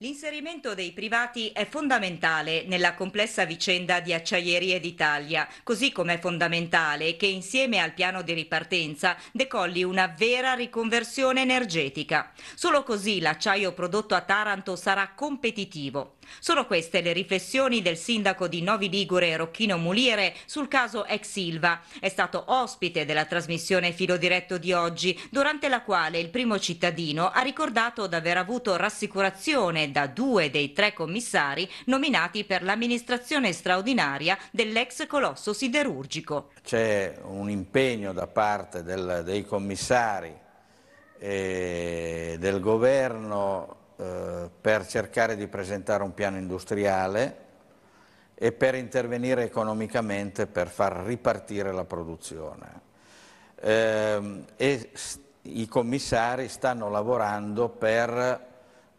L'inserimento dei privati è fondamentale nella complessa vicenda di Acciaierie d'Italia, così come è fondamentale che insieme al piano di ripartenza decolli una vera riconversione energetica. Solo così l'acciaio prodotto a Taranto sarà competitivo. Sono queste le riflessioni del sindaco di Novi Ligure, Rocchino Muliere, sul caso ex Silva. È stato ospite della trasmissione Filo Diretto di oggi, durante la quale il primo cittadino ha ricordato di aver avuto rassicurazione da due dei tre commissari nominati per l'amministrazione straordinaria dell'ex colosso siderurgico. C'è un impegno da parte del, dei commissari e eh, del governo eh, per cercare di presentare un piano industriale e per intervenire economicamente per far ripartire la produzione. Eh, e i commissari stanno lavorando per,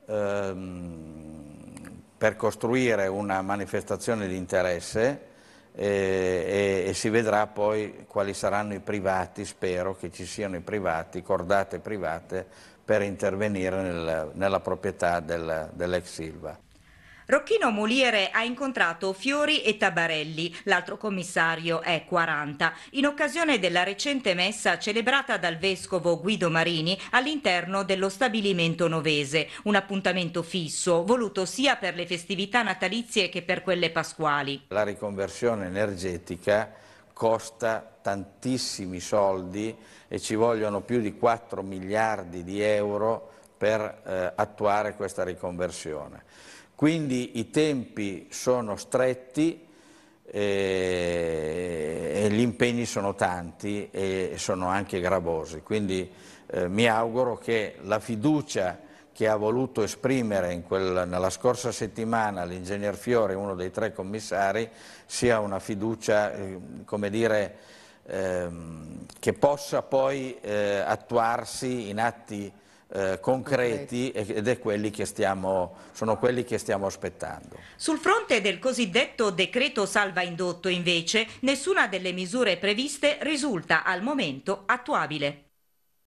ehm, per costruire una manifestazione di interesse eh, e, e, si vedrà poi quali saranno i privati, spero che ci siano i privati, cordate private per intervenire nel, nella proprietà del, dell'ex Silva. Rocchino Muliere ha incontrato Fiori e Tabarelli, l'altro commissario è 40, in occasione della recente messa celebrata dal vescovo Guido Marini all'interno dello stabilimento novese, un appuntamento fisso voluto sia per le festività natalizie che per quelle pasquali. La riconversione energetica costa tantissimi soldi e ci vogliono più di 4 miliardi di euro per eh, attuare questa riconversione. Quindi i tempi sono stretti e, eh, e gli impegni sono tanti e sono anche gravosi, quindi eh, mi auguro che la fiducia che ha voluto esprimere quel, nella scorsa settimana l'ingegner Fiore, uno dei tre commissari, sia una fiducia, eh, come dire, ehm, che possa poi eh, attuarsi in atti eh, concreti ed quelli stiamo, sono quelli che stiamo aspettando. Sul fronte del cosiddetto decreto salva indotto invece nessuna delle misure previste risulta al momento attuabile.